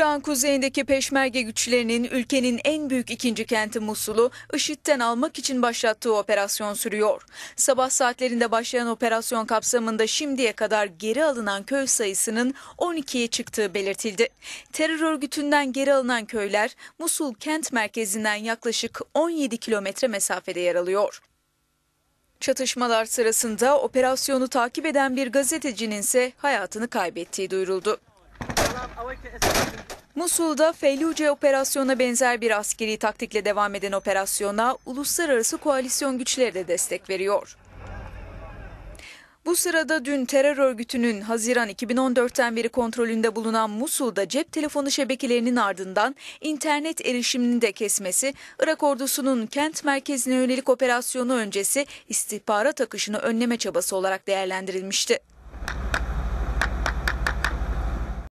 Irak'ın kuzeyindeki peşmerge güçlerinin ülkenin en büyük ikinci kenti Musul'u IŞİD'den almak için başlattığı operasyon sürüyor. Sabah saatlerinde başlayan operasyon kapsamında şimdiye kadar geri alınan köy sayısının 12'ye çıktığı belirtildi. Terör örgütünden geri alınan köyler Musul kent merkezinden yaklaşık 17 kilometre mesafede yer alıyor. Çatışmalar sırasında operasyonu takip eden bir gazetecinin ise hayatını kaybettiği duyuruldu. Musul'da Felluce operasyona benzer bir askeri taktikle devam eden operasyona uluslararası koalisyon güçleri de destek veriyor. Bu sırada dün terör örgütünün Haziran 2014'ten beri kontrolünde bulunan Musul'da cep telefonu şebekelerinin ardından internet erişimini de kesmesi, Irak ordusunun kent merkezine yönelik operasyonu öncesi istihbarat akışını önleme çabası olarak değerlendirilmişti.